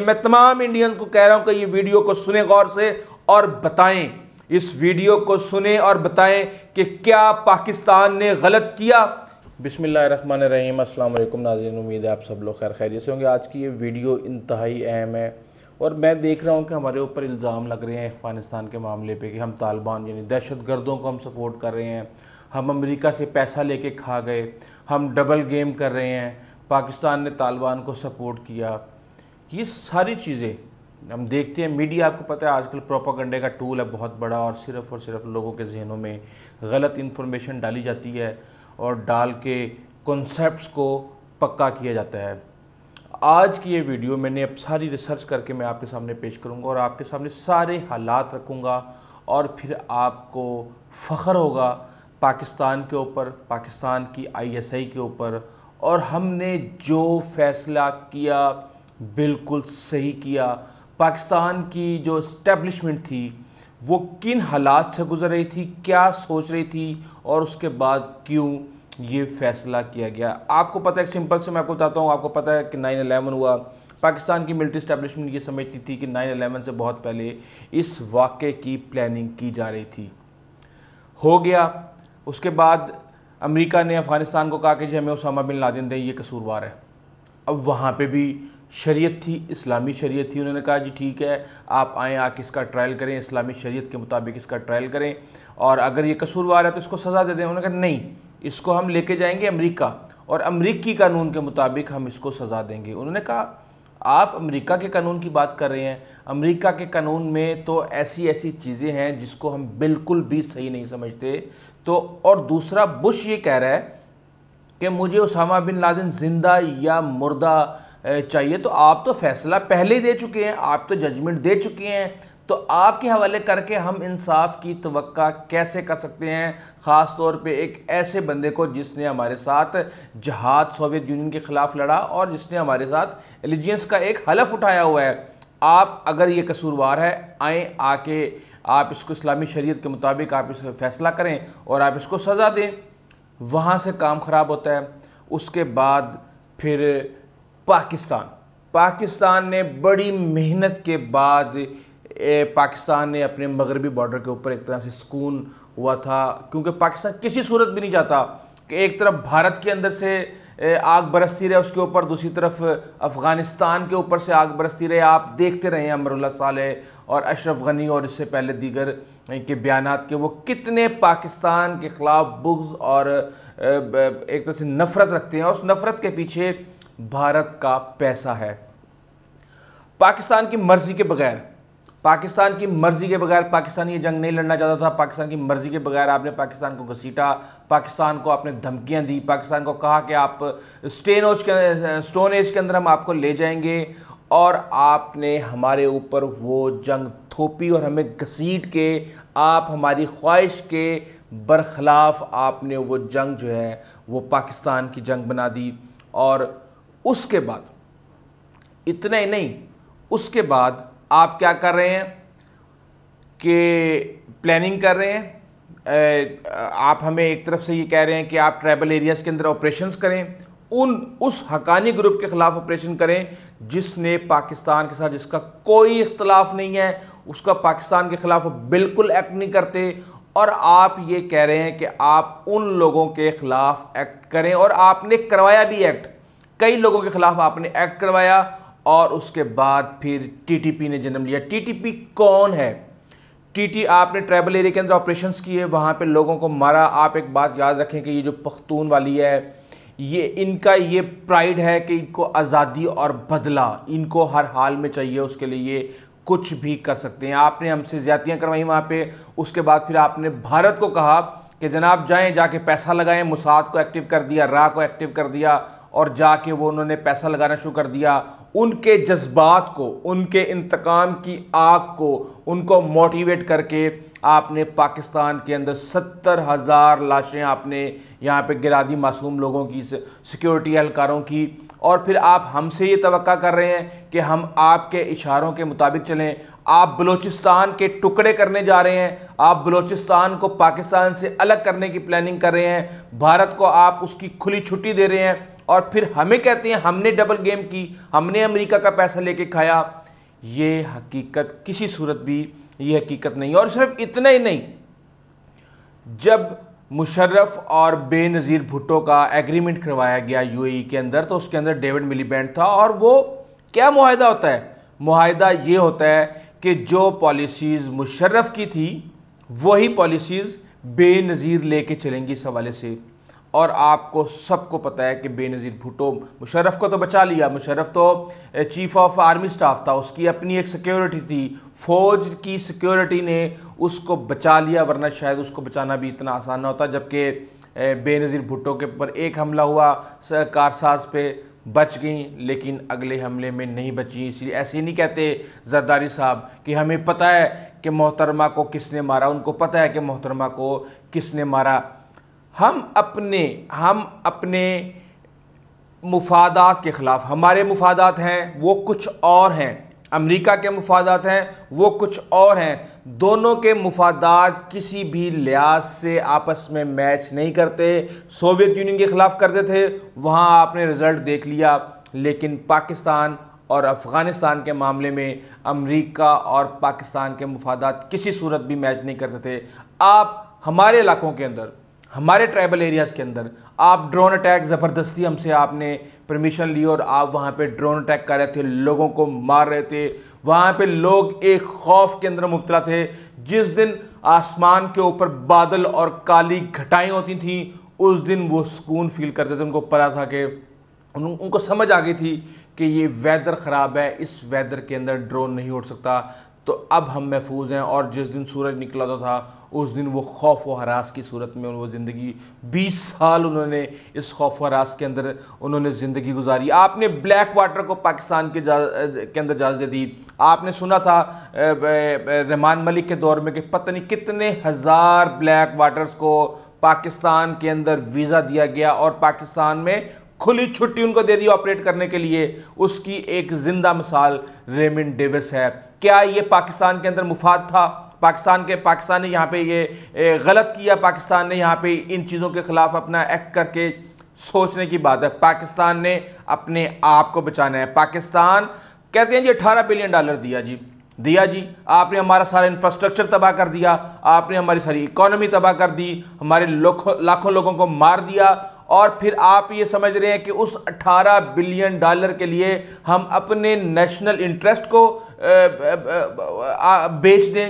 मैं तमाम इंडियन को कह रहा हूं कि ये वीडियो को सुने गौर से और बताएं इस वीडियो को सुने और बताएं कि क्या पाकिस्तान ने गलत किया बिसमीम अल्लाम नाजीन उम्मीद है आप सब लोग खैर खैरियत से होंगे आज की ये वीडियो इंतहाई अहम है और मैं देख रहा हूँ कि हमारे ऊपर इल्ज़ाम लग रहे हैं अफ़गानिस्तान के मामले पे कि हम तालिबान यानी दहशत गर्दों को हम सपोर्ट कर रहे हैं हम अमेरिका से पैसा लेके खा गए हम डबल गेम कर रहे हैं पाकिस्तान ने तालिबान को सपोर्ट किया ये सारी चीज़ें हम देखते हैं मीडिया आपको पता है आजकल प्रोपागंडे का टूल है बहुत बड़ा और सिर्फ और सिर्फ लोगों के जहनों में गलत इन्फॉर्मेशन डाली जाती है और डाल के कॉन्सेप्ट्स को पक्का किया जाता है आज की ये वीडियो मैंने अब सारी रिसर्च करके मैं आपके सामने पेश करूंगा और आपके सामने सारे हालात रखूंगा और फिर आपको फ़ख्र होगा पाकिस्तान के ऊपर पाकिस्तान की आईएसआई के ऊपर और हमने जो फैसला किया बिल्कुल सही किया पाकिस्तान की जो इस्टेब्लिशमेंट थी वो किन हालात से गुजर रही थी क्या सोच रही थी और उसके बाद क्यों ये फैसला किया गया आपको पता है सिंपल से मैं आपको बताता हूँ आपको पता है कि नाइन अलेवन हुआ पाकिस्तान की मिलिट्री इस्टेब्लिशमेंट ये समझती थी कि नाइन अलेवन से बहुत पहले इस वाक़े की प्लानिंग की जा रही थी हो गया उसके बाद अमेरिका ने अफ़गानिस्तान को कहा कि जी हमें उसामा बिन लादेन दें ये कसूरवार है अब वहाँ पे भी शरीयत थी इस्लामी शरीयत थी उन्होंने कहा जी ठीक है आप आएँ आके इसका ट्रायल करें इस्लामी शरीयत के मुताबिक इसका ट्रायल करें और अगर ये कसूरवार है तो इसको सज़ा दे दें उन्होंने कहा नहीं इसको हम लेके जाएंगे अमेरिका और अमरीकी कानून के मुताबिक हम इसको सज़ा देंगे उन्होंने कहा आप अमेरिका के कानून की बात कर रहे हैं अमेरिका के कानून में तो ऐसी ऐसी चीज़ें हैं जिसको हम बिल्कुल भी सही नहीं समझते तो और दूसरा बुश ये कह रहा है कि मुझे उसामा बिन लादेन ज़िंदा या मुर्दा चाहिए तो आप तो फैसला पहले ही दे चुके हैं आप तो जजमेंट दे चुके हैं तो आपके हवाले करके हम इंसाफ की तो कैसे कर सकते हैं ख़ास तौर पे एक ऐसे बंदे को जिसने हमारे साथ जहाद सोवियत यूनियन के ख़िलाफ़ लड़ा और जिसने हमारे साथ एलिजियंस का एक हलफ उठाया हुआ है आप अगर ये कसूरवार है आए आके आप इसको इस्लामी शरीयत के मुताबिक आप इस फैसला करें और आप इसको सज़ा दें वहाँ से काम ख़राब होता है उसके बाद फिर पाकिस्तान पाकिस्तान ने बड़ी मेहनत के बाद पाकिस्तान ने अपने मगरबी बॉर्डर के ऊपर एक तरह से सुकून हुआ था क्योंकि पाकिस्तान किसी सूरत भी नहीं जाता कि एक तरफ भारत के अंदर से आग बरसती रहे उसके ऊपर दूसरी तरफ अफ़गानिस्तान के ऊपर से आग बरसती रहे आप देखते रहे अमरुल्ला सालह और अशरफ गनी और इससे पहले दीगर के बयान के वो कितने पाकिस्तान के ख़िलाफ़ बुग्ज़ और एक तरह से नफ़रत रखते हैं और उस नफ़रत के पीछे भारत का पैसा है पाकिस्तान की मर्जी के बगैर पाकिस्तान की मर्जी के बगैर पाकिस्तान ये जंग नहीं लड़ना चाहता था पाकिस्तान की मर्जी के बगैर आपने पाकिस्तान को घसीटा पाकिस्तान को आपने धमकियां दी पाकिस्तान को कहा कि आप स्टेन ओज के स्टोन एज के अंदर हम आपको ले जाएंगे और आपने हमारे ऊपर वो जंग थोपी और हमें घसीट के आप हमारी ख्वाहिश के बरखिलाफ़ आपने वो जंग जो है वो पाकिस्तान की जंग बना दी और उसके बाद इतना ही नहीं उसके बाद आप क्या कर रहे हैं कि प्लानिंग कर रहे हैं आप हमें एक तरफ से ये कह रहे हैं कि आप ट्राइबल एरियाज़ के अंदर ऑपरेशंस करें उन उस हकानी ग्रुप के ख़िलाफ़ ऑपरेशन करें जिसने पाकिस्तान के साथ जिसका कोई इख्तलाफ नहीं है उसका पाकिस्तान के ख़िलाफ़ बिल्कुल एक्ट नहीं करते और आप ये कह रहे हैं कि आप उन लोगों के ख़िलाफ़ एक्ट करें और आपने करवाया भी एक्ट कई लोगों के खिलाफ आपने एक्ट करवाया और उसके बाद फिर टीटीपी ने जन्म लिया टीटीपी कौन है टीटी आपने ट्राइबल एरिया के अंदर ऑपरेशंस किए वहाँ पे लोगों को मारा आप एक बात याद रखें कि ये जो पख्तून वाली है ये इनका ये प्राइड है कि इनको आज़ादी और बदला इनको हर हाल में चाहिए उसके लिए कुछ भी कर सकते हैं आपने हमसे ज्यादतियाँ करवाई वहाँ पर उसके बाद फिर आपने भारत को कहा कि जनाब जाएं जाके पैसा लगाएं मुसाद को एक्टिव कर दिया रा को एक्टिव कर दिया और जाके वो उन्होंने पैसा लगाना शुरू कर दिया उनके जज्बात को उनके इंतकाम की आग को उनको मोटिवेट करके आपने पाकिस्तान के अंदर सत्तर हज़ार लाशें आपने यहाँ पे गिरा दी मासूम लोगों की सिक्योरिटी एहलकारों की और फिर आप हमसे ये तो कर रहे हैं कि हम आपके इशारों के मुताबिक चलें आप बलूचिस्तान के टुकड़े करने जा रहे हैं आप बलूचिस्तान को पाकिस्तान से अलग करने की प्लानिंग कर रहे हैं भारत को आप उसकी खुली छुट्टी दे रहे हैं और फिर हमें कहते हैं हमने डबल गेम की हमने अमेरिका का पैसा लेके खाया ये हकीकत किसी सूरत भी ये हकीकत नहीं और सिर्फ इतना ही नहीं जब मुशर्रफ और बेनज़ीर भुट्टो का एग्रीमेंट करवाया गया यूएई e के अंदर तो उसके अंदर डेविड मिलीबैंड था और वो क्या माहदा होता है माहदा ये होता है कि जो पॉलिसीज़ मुशर्रफ की थी वही पॉलिसीज़ बेनज़ीर लेके चलेंगी इस हवाले से और आपको सबको पता है कि बेनज़ीर भुटो मुशरफ को तो बचा लिया मुशरफ तो चीफ ऑफ आर्मी स्टाफ था उसकी अपनी एक सिक्योरिटी थी फ़ौज की सिक्योरिटी ने उसको बचा लिया वरना शायद उसको बचाना भी इतना आसान ना होता जबकि बेनज़ीर भुटो के ऊपर एक हमला हुआ कारसाज पे बच गई लेकिन अगले हमले में नहीं बची इसलिए ऐसे ही नहीं कहते जरदारी साहब कि हमें पता है कि मोहतरमा को किसने मारा उनको पता है कि मोहतरमा को किसने मारा हम अपने हम अपने मुफादात के ख़िलाफ़ हमारे मुफादात हैं वो कुछ और हैं अमेरिका के मुफादात हैं वो कुछ और हैं दोनों के मुफादात किसी भी लिहाज से आपस में मैच नहीं करते सोवियत यूनियन के ख़िलाफ़ करते थे वहाँ आपने रिज़ल्ट देख लिया लेकिन पाकिस्तान और अफ़गानिस्तान के मामले में अमेरिका और पाकिस्तान के मुफादात किसी सूरत भी मैच नहीं करते थे आप हमारे इलाकों के अंदर हमारे ट्राइबल एरियाज़ के अंदर आप ड्रोन अटैक ज़बरदस्ती हमसे आपने परमिशन ली और आप वहाँ पे ड्रोन अटैक कर रहे थे लोगों को मार रहे थे वहाँ पे लोग एक खौफ के अंदर मुबतला थे जिस दिन आसमान के ऊपर बादल और काली घटाएं होती थी उस दिन वो सुकून फील करते थे उनको पता था कि उन, उनको समझ आ गई थी कि ये वेदर ख़राब है इस वेदर के अंदर ड्रोन नहीं उड़ सकता तो अब हम महफूज हैं और जिस दिन सूरज निकला तो था उस दिन वो खौफ व हरास की सूरत में वो ज़िंदगी 20 साल उन्होंने इस खौफ व हरास के अंदर उन्होंने ज़िंदगी गुजारी आपने ब्लैक वाटर को पाकिस्तान के के अंदर इजाज़त दी आपने सुना था रहमान मलिक के दौर में कि पता नहीं कितने हज़ार ब्लैक वाटर्स को पाकिस्तान के अंदर वीज़ा दिया गया और पाकिस्तान में खुली छुट्टी उनको दे दी ऑपरेट करने के लिए उसकी एक ज़िंदा मिसाल रेमिन डेविस है क्या ये पाकिस्तान के अंदर मुफाद था पाकिस्तान के पाकिस्तान ने यहाँ पे ये गलत किया पाकिस्तान ने यहाँ पे इन चीज़ों के ख़िलाफ़ अपना एक्ट करके सोचने की बात है पाकिस्तान ने अपने आप को बचाना है पाकिस्तान कहते हैं जी अठारह बिलियन डॉलर दिया जी दिया जी आपने हमारा सारा इंफ्रास्ट्रक्चर तबाह कर दिया आपने हमारी सारी इकोनॉमी तबाह कर दी हमारे लाखों लोगों को मार दिया और फिर आप ये समझ रहे हैं कि उस 18 बिलियन डॉलर के लिए हम अपने नेशनल इंटरेस्ट को बेच दें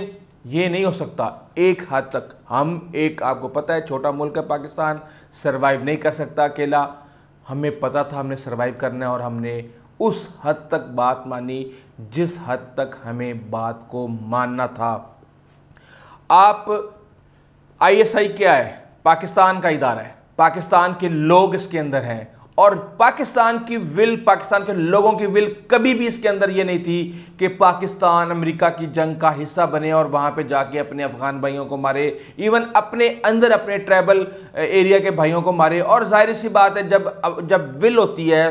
ये नहीं हो सकता एक हद तक हम एक आपको पता है छोटा मुल्क है पाकिस्तान सरवाइव नहीं कर सकता अकेला हमें पता था हमने सरवाइव करना है और हमने उस हद तक बात मानी जिस हद तक हमें बात को मानना था आप आईएसआई क्या है पाकिस्तान का इदारा है पाकिस्तान के लोग इसके अंदर हैं और पाकिस्तान की विल पाकिस्तान के लोगों की विल कभी भी इसके अंदर ये नहीं थी कि पाकिस्तान अमेरिका की जंग का हिस्सा बने और वहाँ पे जाके अपने अफ़गान भाइयों को मारे इवन अपने अंदर अपने ट्राइबल एरिया के भाइयों को मारे और जाहिर सी बात है जब जब विल होती है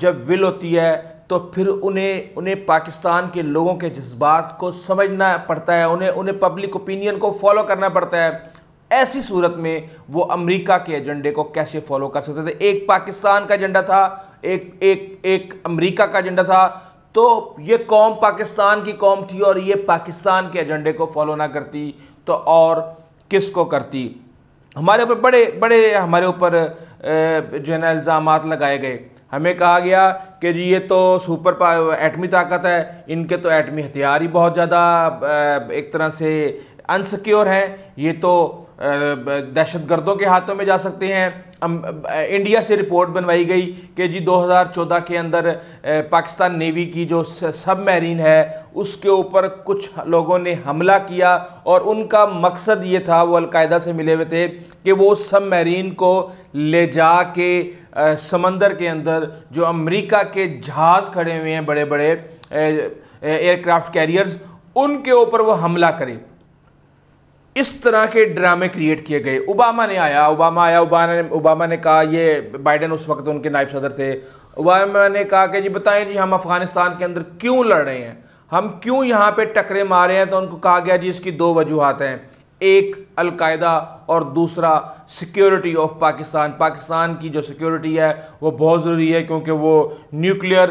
जब विल होती है तो फिर उन्हें उन्हें पाकिस्तान के लोगों के जज्बात को समझना पड़ता है उन्हें उन्हें पब्लिक ओपिनियन को फॉलो करना पड़ता है ऐसी सूरत में वो अमेरिका के एजेंडे को कैसे फॉलो कर सकते थे एक पाकिस्तान का एजेंडा था एक एक एक अमेरिका का एजेंडा था तो ये कौम पाकिस्तान की कौम थी और ये पाकिस्तान के एजेंडे को फॉलो ना करती तो और किसको करती हमारे ऊपर बड़े बड़े हमारे ऊपर जो है ना इल्ज़ाम लगाए गए हमें कहा गया कि जी ये तो सुपर एटमी ताकत है इनके तो एटमी हथियार ही बहुत ज़्यादा एक तरह से अनसिक्योर हैं ये तो दहशत गर्दों के हाथों में जा सकते हैं इंडिया से रिपोर्ट बनवाई गई कि जी 2014 के अंदर पाकिस्तान नेवी की जो सब मैरीन है उसके ऊपर कुछ लोगों ने हमला किया और उनका मकसद ये था वो अलकायदा से मिले हुए थे कि वो उस सब मैरीन को ले जा के समंदर के अंदर जो अमेरिका के जहाज़ खड़े हुए हैं बड़े बड़े एयरक्राफ्ट कैरियर्स उनके ऊपर वो हमला करें इस तरह के ड्रामे क्रिएट किए गए ओबामा ने आया ओबामा आया ओबामा ने ओबामा ने कहा ये बाइडन उस वक्त उनके नायब सदर थे ओबामा ने कहा कि जी बताएं जी हम अफ़गानिस्तान के अंदर क्यों लड़ रहे हैं हम क्यों यहाँ पे टकरे मारे हैं तो उनको कहा गया जी इसकी दो वजूहत हैं एक अलकायदा और दूसरा सिक्योरिटी ऑफ पाकिस्तान पाकिस्तान की जो सिक्योरिटी है वो बहुत ज़रूरी है क्योंकि वो न्यूक्लियर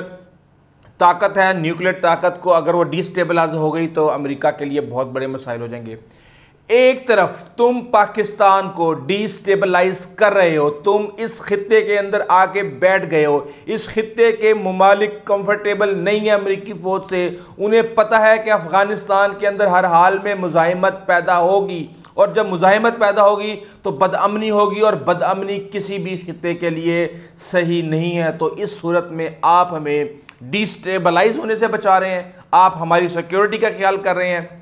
ताकत है न्यूक्लियर ताकत को अगर वो डिस्टेबलाइज हो गई तो अमेरिका के लिए बहुत बड़े मसाइल हो जाएंगे एक तरफ तुम पाकिस्तान को डिस्टेबलाइज कर रहे हो तुम इस खत्े के अंदर आके बैठ गए हो इस खत्े के ममालिक कंफर्टेबल नहीं है अमरीकी फ़ौज से उन्हें पता है कि अफ़गानिस्तान के अंदर हर हाल में मुजाहमत पैदा होगी और जब मुजाहमत पैदा होगी तो बदअमनी होगी और बदअमनी किसी भी खत्े के लिए सही नहीं है तो इस सूरत में आप हमें डिस्टेबलाइज होने से बचा रहे हैं आप हमारी सिक्योरिटी का ख्याल कर रहे हैं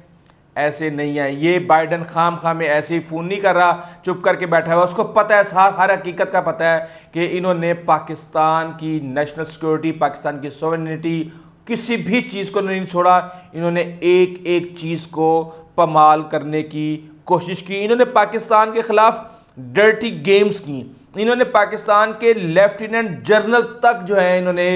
ऐसे नहीं है ये बाइडन खाम खाम में ऐसे ही फ़ोन नहीं कर रहा चुप करके बैठा हुआ उसको पता है साफ हर हकीकत का पता है कि इन्होंने पाकिस्तान की नेशनल सिक्योरिटी पाकिस्तान की सोवनिटी किसी भी चीज़ को नहीं छोड़ा इन्होंने एक एक चीज़ को पमाल करने की कोशिश की इन्होंने पाकिस्तान के ख़िलाफ़ डर्टी गेम्स की इन्होंने पाकिस्तान के लेफ्टिनेंट जनरल तक जो है इन्होंने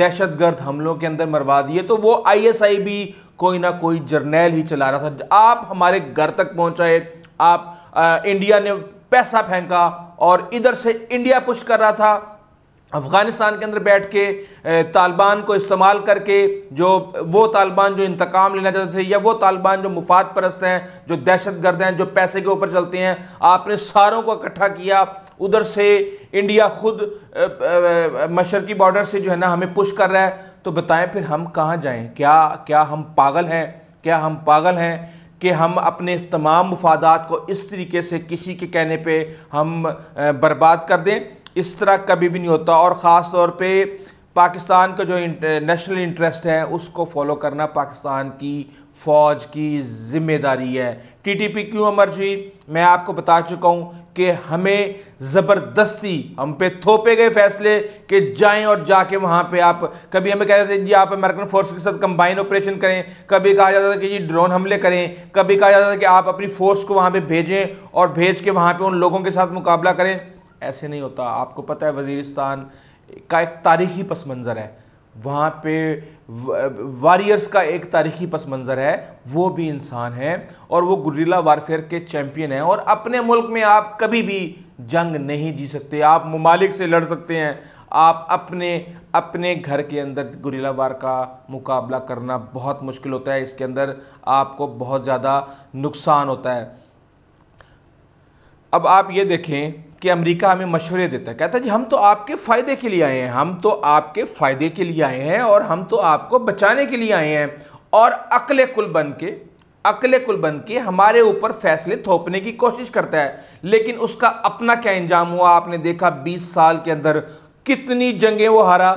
दहशतगर्द हमलों के अंदर मरवा दिए तो वो आईएसआई भी कोई ना कोई जर्नैल ही चला रहा था आप हमारे घर तक पहुंचाए आप आ, इंडिया ने पैसा फेंका और इधर से इंडिया पुश कर रहा था अफ़गानिस्तान के अंदर बैठ के तालिबान को इस्तेमाल करके जो वो तालिबान जो इंतकाम लेना चाहते थे या वो तालिबान जो मुफाद परस्त हैं जो दहशत गर्द हैं जो पैसे के ऊपर चलते हैं आपने सारों को इकट्ठा किया उधर से इंडिया खुद मशरकी बॉर्डर से जो है ना हमें पुश कर रहा है तो बताएं फिर हम कहाँ जाएं क्या क्या हम पागल हैं क्या हम पागल हैं कि हम अपने तमाम मफादात को इस तरीके से किसी के कहने पे हम बर्बाद कर दें इस तरह कभी भी नहीं होता और ख़ास तौर पे पाकिस्तान का जो नेशनल इंटरेस्ट है उसको फॉलो करना पाकिस्तान की फ़ौज की जिम्मेदारी है टीटीपी क्यों अमर जी मैं आपको बता चुका हूँ कि हमें ज़बरदस्ती हम पे थोपे गए फैसले कि जाएं और जाके वहाँ पे आप कभी हमें रहे थे जी आप अमेरिकन फोर्स के साथ कंबाइन ऑपरेशन करें कभी कहा जाता था कि जी ड्रोन हमले करें कभी कहा जाता था कि आप अपनी फोर्स को वहाँ पर भेजें और भेज के वहाँ पर उन लोगों के साथ मुकाबला करें ऐसे नहीं होता आपको पता है वजीरिस्तान का एक तारीखी पस मंज़र है वहाँ पे वारियर्स का एक तारीखी पस मंज़र है वो भी इंसान है और वो गुरीला वारफेयर के चैम्पियन हैं और अपने मुल्क में आप कभी भी जंग नहीं जी सकते आप ममालिक से लड़ सकते हैं आप अपने अपने घर के अंदर गुरीला वार का मुकाबला करना बहुत मुश्किल होता है इसके अंदर आपको बहुत ज़्यादा नुकसान होता है अब आप ये देखें कि अमेरिका हमें मशवरे देता है कहता है जी हम तो आपके फ़ायदे के लिए आए हैं हम तो आपके फ़ायदे के लिए आए हैं और हम तो आपको बचाने के लिए आए हैं और अकल कुल बन के अकल कुल बन के हमारे ऊपर फैसले थोपने की कोशिश करता है लेकिन उसका अपना क्या इंजाम हुआ आपने देखा 20 साल के अंदर कितनी जंगें वो हारा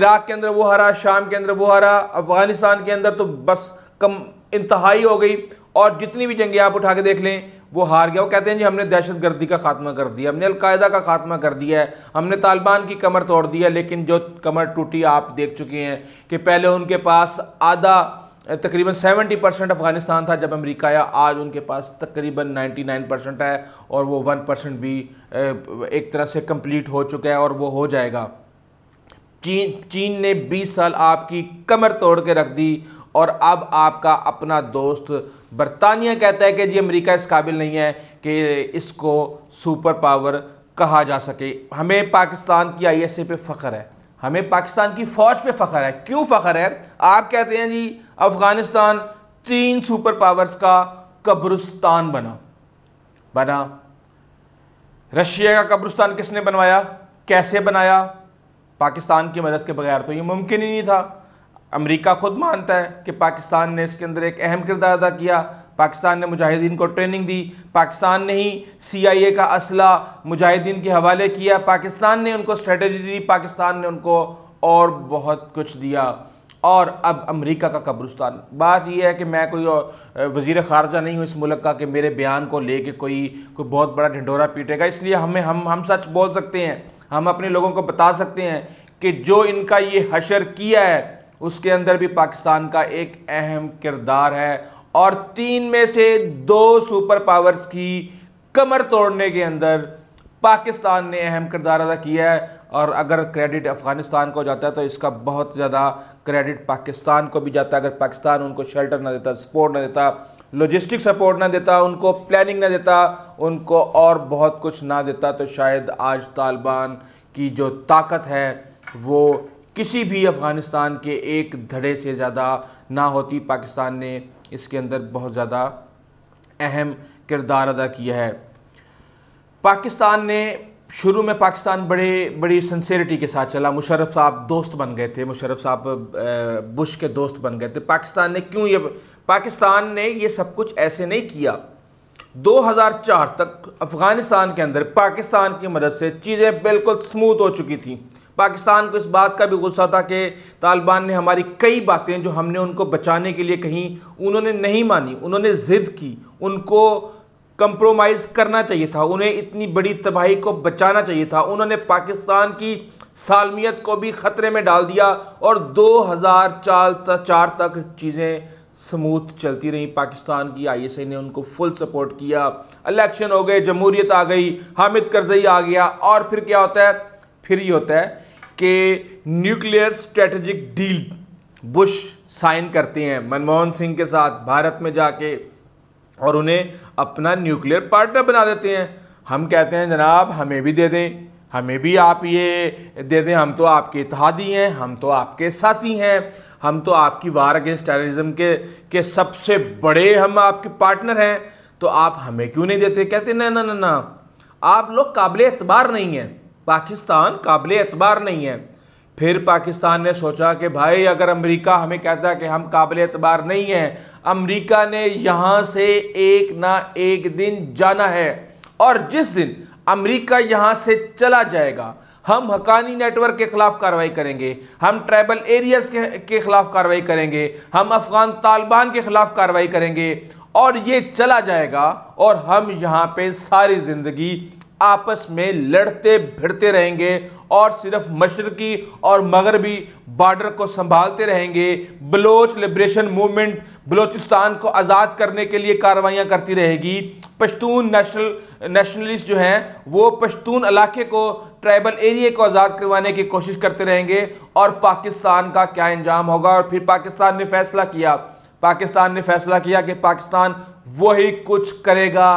इराक़ के अंदर वो हारा शाम के अंदर वो हारा अफ़गानिस्तान के अंदर तो बस कम इंतहाई हो गई और जितनी भी जंगें आप उठा के देख लें वो हार गया वो कहते हैं जी हमने दहशत गर्दी का खात्मा कर दिया हमने अलकायदा का खात्मा कर दिया है हमने तालिबान की कमर तोड़ दी है लेकिन जो कमर टूटी आप देख चुके हैं कि पहले उनके पास आधा तकरीबन 70 परसेंट अफगानिस्तान था जब अमेरिका आया आज उनके पास तकरीबन 99 परसेंट है और वो 1 परसेंट भी एक तरह से कंप्लीट हो चुका है और वो हो जाएगा चीन चीन ने 20 साल आपकी कमर तोड़ के रख दी और अब आपका अपना दोस्त बरतानिया कहता है कि जी अमेरिका इस काबिल नहीं है कि इसको सुपर पावर कहा जा सके हमें पाकिस्तान की आईएसए पे फ़ख्र है हमें पाकिस्तान की फ़ौज पे फ़ख्र है क्यों फ़ख्र है आप कहते हैं जी अफ़गानिस्तान तीन सुपर पावर्स का कब्रस्तान बना बना रशिया का कब्रस्तान किसने बनवाया कैसे बनाया पाकिस्तान की मदद के बगैर तो ये मुमकिन ही नहीं था अमेरिका खुद मानता है कि पाकिस्तान ने इसके अंदर एक अहम किरदार अदा किया पाकिस्तान ने मुजाहिदीन को ट्रेनिंग दी पाकिस्तान ने ही सीआईए का असला मुजाहिदीन के हवाले किया पाकिस्तान ने उनको स्ट्रेटजी दी पाकिस्तान ने उनको और बहुत कुछ दिया और अब अमेरिका का कब्रस्तान बात यह है कि मैं कोई वज़ी ख़ारजा नहीं हूँ इस मुल्क का कि मेरे बयान को लेके कोई कोई बहुत बड़ा ढिंडोरा पीटेगा इसलिए हमें हम हम सच बोल सकते हैं हम अपने लोगों को बता सकते हैं कि जो इनका ये हशर किया है उसके अंदर भी पाकिस्तान का एक अहम किरदार है और तीन में से दो सुपर पावर्स की कमर तोड़ने के अंदर पाकिस्तान ने अहम किरदार अदा किया है और अगर क्रेडिट अफ़गानिस्तान को जाता है तो इसका बहुत ज़्यादा क्रेडिट पाकिस्तान को भी जाता है अगर पाकिस्तान उनको शेल्टर ना देता सपोर्ट ना देता लॉजिस्टिक सपोर्ट ना देता उनको प्लानिंग ना देता उनको और बहुत कुछ ना देता तो शायद आज तालिबान की जो ताकत है वो किसी भी अफ़गानिस्तान के एक धड़े से ज़्यादा ना होती पाकिस्तान ने इसके अंदर बहुत ज़्यादा अहम किरदार अदा किया है पाकिस्तान ने शुरू में पाकिस्तान बड़े बड़ी सन्सेरिटी के साथ चला मुशरफ साहब दोस्त बन गए थे मुशरफ साहब बुश के दोस्त बन गए थे पाकिस्तान ने क्यों ये पाकिस्तान ने ये सब कुछ ऐसे नहीं किया 2004 तक अफ़गानिस्तान के अंदर पाकिस्तान की मदद से चीज़ें बिल्कुल स्मूथ हो चुकी थी पाकिस्तान को इस बात का भी गुस्सा था कि तालिबान ने हमारी कई बातें जो हमने उनको बचाने के लिए कहीं उन्होंने नहीं मानी उन्होंने ज़िद की उनको कंप्रोमाइज़ करना चाहिए था उन्हें इतनी बड़ी तबाही को बचाना चाहिए था उन्होंने पाकिस्तान की सालमियत को भी ख़तरे में डाल दिया और दो तक चार तक चीज़ें स्मूथ चलती रही पाकिस्तान की आईएसआई ने उनको फुल सपोर्ट किया इलेक्शन हो गए जमहूरियत आ गई हामिद करजई आ गया और फिर क्या होता है फिर ये होता है कि nuclear strategic deal Bush sign करते हैं मनमोहन सिंह के साथ भारत में जाके और उन्हें अपना न्यूक्लियर पार्टनर बना देते हैं हम कहते हैं जनाब हमें भी दे दें हमें भी आप ये दे दें हम तो आपके इतिहादी हैं हम तो आपके साथी हैं हम तो आपकी वार अगेंस्ट टेररिज्म के के सबसे बड़े हम आपके पार्टनर हैं तो आप हमें क्यों नहीं देते कहते ना ना ना ना आप लोग काबिल एतबार नहीं हैं पाकिस्तान काबिल एतबार नहीं है फिर पाकिस्तान ने सोचा कि भाई अगर अमेरिका हमें कहता है कि हम काबिल एतबार नहीं हैं अमेरिका ने यहाँ से एक ना एक दिन जाना है और जिस दिन अमेरिका यहाँ से चला जाएगा हम हकानी नेटवर्क के खिलाफ कार्रवाई करेंगे हम ट्राइबल एरियाज के, के खिलाफ कार्रवाई करेंगे हम अफगान तालिबान के खिलाफ कार्रवाई करेंगे और ये चला जाएगा और हम यहाँ पे सारी ज़िंदगी आपस में लड़ते भिड़ते रहेंगे और सिर्फ मशरकी और मगरबी बॉर्डर को संभालते रहेंगे बलोच लिब्रेशन मूवमेंट बलोचिस्तान को आज़ाद करने के लिए कार्रवाइयाँ करती रहेगी पश्तून नेशनल नेशनलिस्ट जो हैं वो पश्तून इलाके को ट्राइबल एरिया को आज़ाद करवाने की कोशिश करते रहेंगे और पाकिस्तान का क्या इंजाम होगा और फिर पाकिस्तान ने फैसला किया पाकिस्तान ने फैसला किया कि पाकिस्तान वही कुछ करेगा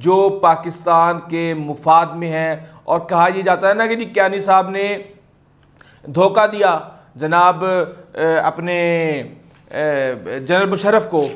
जो पाकिस्तान के मुफाद में है और कहा यह जाता है ना कि जी क्यानी साहब ने धोखा दिया जनाब अपने जनरल मुशरफ को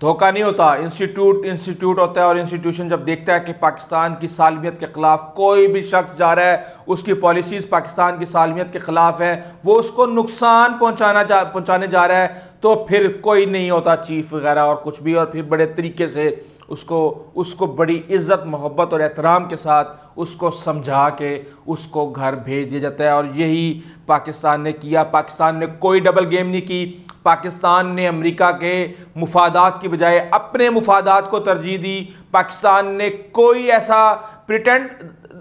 धोखा नहीं होता इंस्टीट्यूट इंस्टीट्यूट होता है और इंस्टीट्यूशन जब देखता है कि पाकिस्तान की सालमियत के ख़िलाफ़ कोई भी शख्स जा रहा है उसकी पॉलिसीज़ पाकिस्तान की सालमियत के ख़िलाफ़ है वो उसको नुकसान पहुंचाना जा पहुंचाने जा रहा है तो फिर कोई नहीं होता चीफ वगैरह और कुछ भी और फिर बड़े तरीके से उसको उसको बड़ी इज्जत मोहब्बत और एहतराम के साथ उसको समझा के उसको घर भेज दिया जाता है और यही पाकिस्तान ने किया पाकिस्तान ने कोई डबल गेम नहीं की पाकिस्तान ने अमेरिका के मुफादात की बजाय अपने मुफादात को तरजीह दी पाकिस्तान ने कोई ऐसा प्रिटेंड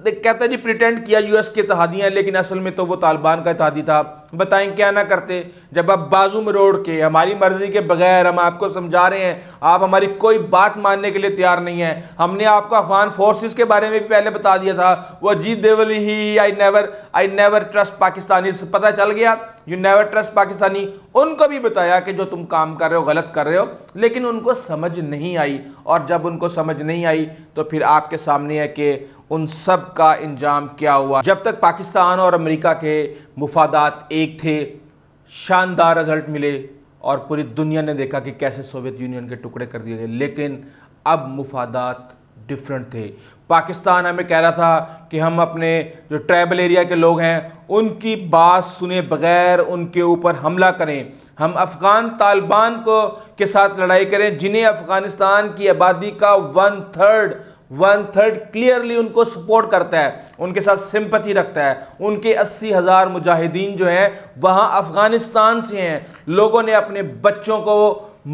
कहते जी प्रिटेंड किया यूएस के तहदियाँ लेकिन असल में तो वो तालिबान का इतिहादी था बताएं क्या ना करते जब आप बाजू में रोड़ के हमारी मर्जी के बगैर हम आपको समझा रहे हैं आप हमारी कोई बात मानने के लिए तैयार नहीं है हमने आपको अफगान फोर्सेस के बारे में भी पहले बता दिया था वो अजीत देवल ही I never I never trust Pakistani पता चल गया यू नेवर ट्रस्ट पाकिस्तानी उनको भी बताया कि जो तुम काम कर रहे हो गलत कर रहे हो लेकिन उनको समझ नहीं आई और जब उनको समझ नहीं आई तो फिर आपके सामने है कि उन सब का इंजाम क्या हुआ जब तक पाकिस्तान और अमेरिका के मुफादात एक थे शानदार रिजल्ट मिले और पूरी दुनिया ने देखा कि कैसे सोवियत यूनियन के टुकड़े कर दिए गए लेकिन अब मुफादात डिफरेंट थे पाकिस्तान हमें कह रहा था कि हम अपने जो ट्राइबल एरिया के लोग हैं उनकी बात सुने बगैर उनके ऊपर हमला करें हम अफ़गान तालिबान को के साथ लड़ाई करें जिन्हें अफ़गानिस्तान की आबादी का one third one third clearly उनको सपोर्ट करता है उनके साथ सिंपति रखता है उनके अस्सी हज़ार मुजाहिदीन जो हैं वहाँ अफ़गानिस्तान से हैं लोगों ने अपने बच्चों को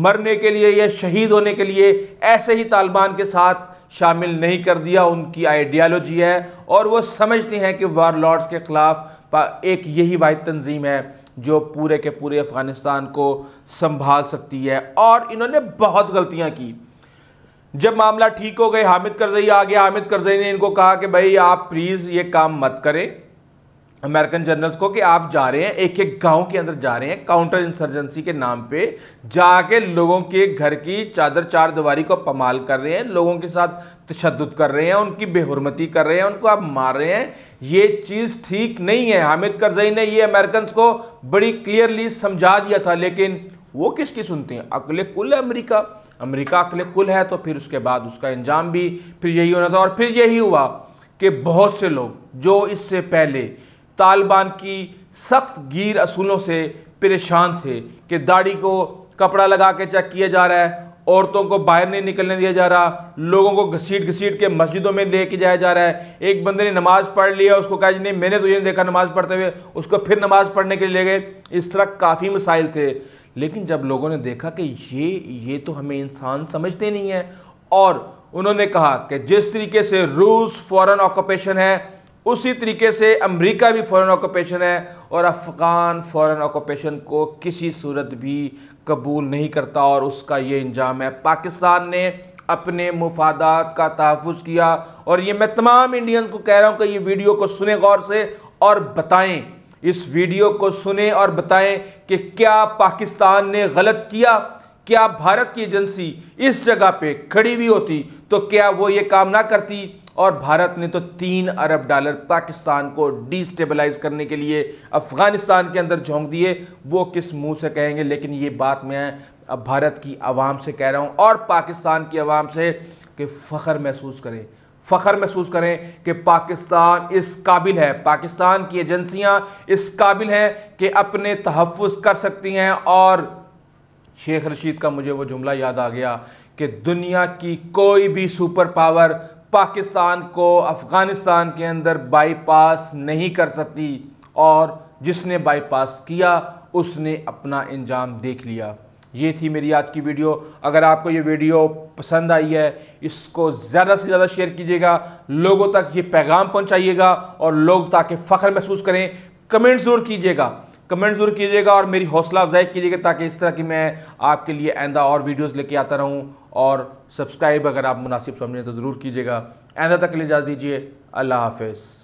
मरने के लिए या शहीद होने के लिए ऐसे ही तालिबान के साथ शामिल नहीं कर दिया उनकी आइडियालॉजी है और वो समझते हैं कि वार लॉर्ड्स के ख़िलाफ़ एक यही वाद तंजीम है जो पूरे के पूरे अफ़गानिस्तान को संभाल सकती है और इन्होंने बहुत गलतियाँ की जब मामला ठीक हो गए हामिद करजई आ गया हामिद करजई ने इनको कहा कि भाई आप प्लीज़ ये काम मत करें अमेरिकन जनरल्स को कि आप जा रहे हैं एक एक गांव के अंदर जा रहे हैं काउंटर इंसर्जेंसी के नाम पे जाके लोगों के घर की चादर चार दीवारी को पमाल कर रहे हैं लोगों के साथ तशद कर रहे हैं उनकी बेहरमती कर रहे हैं उनको आप मार रहे हैं ये चीज़ ठीक नहीं है हामिद करजई ने ये अमेरिकन को बड़ी क्लियरली समझा दिया था लेकिन वो किसकी सुनते हैं अगले कुल अमरीका अमेरिका के लिए कुल है तो फिर उसके बाद उसका इंजाम भी फिर यही होना था और फिर यही हुआ कि बहुत से लोग जो इससे पहले तालिबान की सख्त गिर असूलों से परेशान थे कि दाढ़ी को कपड़ा लगा के चेक किया जा रहा है औरतों को बाहर नहीं निकलने दिया जा रहा लोगों को घसीट घसीट के मस्जिदों में लेके जाया जा रहा है एक बंदे ने नमाज पढ़ लिया उसको कहा नहीं मैंने तो ये नहीं देखा नमाज पढ़ते हुए उसको फिर नमाज पढ़ने के लिए ले गए इस तरह काफ़ी मसाइल थे लेकिन जब लोगों ने देखा कि ये ये तो हमें इंसान समझते नहीं है और उन्होंने कहा कि जिस तरीके से रूस फॉरेन ऑक्यूपेशन है उसी तरीके से अमेरिका भी फॉरेन ऑक्यूपेशन है और अफ़गान फॉरेन ऑक्यूपेशन को किसी सूरत भी कबूल नहीं करता और उसका ये इंजाम है पाकिस्तान ने अपने मुफादात का तहफ़ किया और ये मैं तमाम इंडियन को कह रहा हूँ कि ये वीडियो को सुने गौर से और बताएं इस वीडियो को सुने और बताएं कि क्या पाकिस्तान ने गलत किया क्या भारत की एजेंसी इस जगह पे खड़ी हुई होती तो क्या वो ये काम ना करती और भारत ने तो तीन अरब डॉलर पाकिस्तान को डिस्टेबलाइज करने के लिए अफ़गानिस्तान के अंदर झोंक दिए वो किस मुंह से कहेंगे लेकिन ये बात मैं अब भारत की आवाम से कह रहा हूँ और पाकिस्तान की आवाम से कि फ़ख्र महसूस करें फ़ख्र महसूस करें कि पाकिस्तान इस काबिल है पाकिस्तान की एजेंसियाँ इस काबिल हैं कि अपने तहफ़ कर सकती हैं और शेख रशीद का मुझे वो जुमला याद आ गया कि दुनिया की कोई भी सुपर पावर पाकिस्तान को अफ़गानिस्तान के अंदर बाईपास नहीं कर सकती और जिसने बाईपास किया उसने अपना इंजाम देख लिया ये थी मेरी आज की वीडियो अगर आपको ये वीडियो पसंद आई है इसको ज़्यादा से ज़्यादा शेयर कीजिएगा लोगों तक ये पैगाम पहुँचाइएगा और लोग ताकि फ़ख्र महसूस करें कमेंट ज़रूर कीजिएगा कमेंट ज़रूर कीजिएगा और मेरी हौसला अफजाई कीजिएगा ताकि इस तरह की मैं आपके लिए आंदा और वीडियोज़ लेके आता रहूँ और सब्सक्राइब अगर आप मुनासिब समझें तो ज़रूर कीजिएगा आइंदा तक के लिए इजाज़ दीजिए अल्लाह हाफिज़